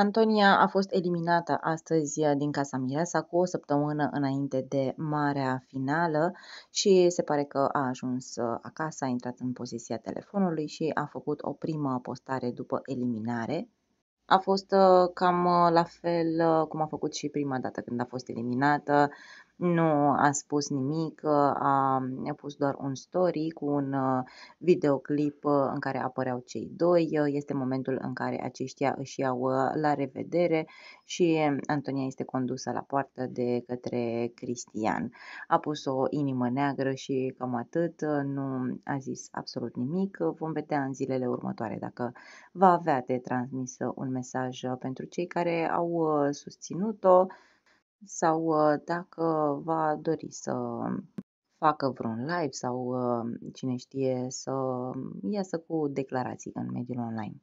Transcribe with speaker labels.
Speaker 1: Antonia a fost eliminată astăzi din Casa Mireasa cu o săptămână înainte de marea finală și se pare că a ajuns acasă, a intrat în posesia telefonului și a făcut o primă postare după eliminare. A fost uh, cam uh, la fel uh, cum a făcut și prima dată când a fost eliminată, nu a spus nimic, a pus doar un story cu un uh, videoclip uh, în care apăreau cei doi. Uh, este momentul în care aceștia își iau la revedere și Antonia este condusă la poartă de către Cristian. A pus o inimă neagră și cam atât, nu a zis absolut nimic. Vom vedea în zilele următoare dacă va avea de transmis un mesaj pentru cei care au susținut-o sau uh, dacă va dori să facă vreun live sau uh, cine știe să iasă cu declarații în mediul online.